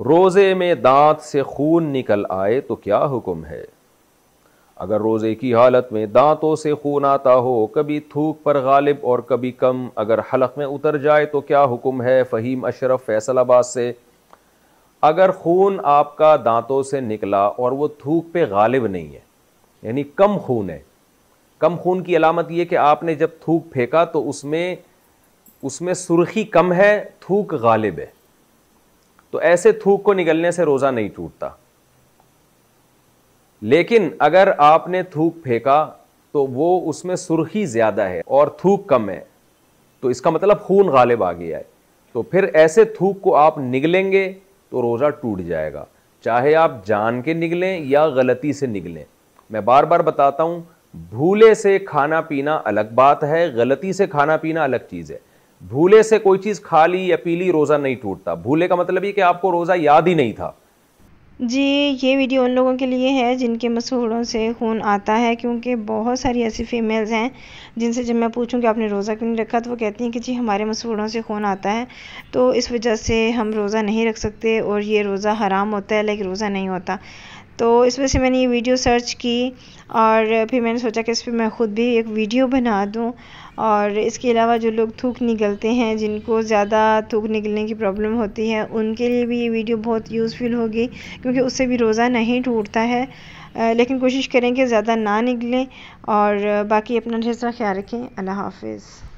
रोज़े में दांत से खून निकल आए तो क्या हुक्म है अगर रोज़े की हालत में दांतों से खून आता हो कभी थूक पर गालिब और कभी कम अगर हलक में उतर जाए तो क्या हुक्म है फ़हीम अशरफ फैसलाबाद से अगर खून आपका दांतों से निकला और वो थूक पे गालिब नहीं है यानी कम खून है कम खून की अलामत ये कि आपने जब थूक फेंका तो उसमें उसमें सुर्खी कम है थूक गालिब है तो ऐसे थूक को निकलने से रोज़ा नहीं टूटता लेकिन अगर आपने थूक फेंका तो वो उसमें सुर्खी ज़्यादा है और थूक कम है तो इसका मतलब खून गालिब आ गया है तो फिर ऐसे थूक को आप निगलेंगे तो रोज़ा टूट जाएगा चाहे आप जान के निगलें या गलती से निगलें मैं बार बार बताता हूं भूले से खाना पीना अलग बात है गलती से खाना पीना अलग चीज़ है भूले से कोई चीज खा ली या पी ली रोजा नहीं टूटता भूले का मतलब ये कि आपको रोजा याद ही नहीं था जी ये वीडियो उन लोगों के लिए है जिनके मसूड़ों से खून आता है क्योंकि बहुत सारी ऐसी फीमेल्स हैं जिनसे जब मैं पूछूं कि आपने रोज़ा क्यों नहीं रखा तो वो कहती हैं कि जी हमारे मसूड़ों से खून आता है तो इस वजह से हम रोज़ा नहीं रख सकते और ये रोज़ा हराम होता है लेकिन रोज़ा नहीं होता तो इस वजह से मैंने ये वीडियो सर्च की और फिर मैंने सोचा कि इस पर मैं ख़ुद भी एक वीडियो बना दूं और इसके अलावा जो लोग थूक निकलते हैं जिनको ज़्यादा थूक निकलने की प्रॉब्लम होती है उनके लिए भी ये वीडियो बहुत यूज़फुल होगी क्योंकि उससे भी रोज़ा नहीं टूटता है लेकिन कोशिश करें कि ज़्यादा ना निकलें और बाकी अपना ढेर सारा ख्याल रखें अल्लाह हाफिज़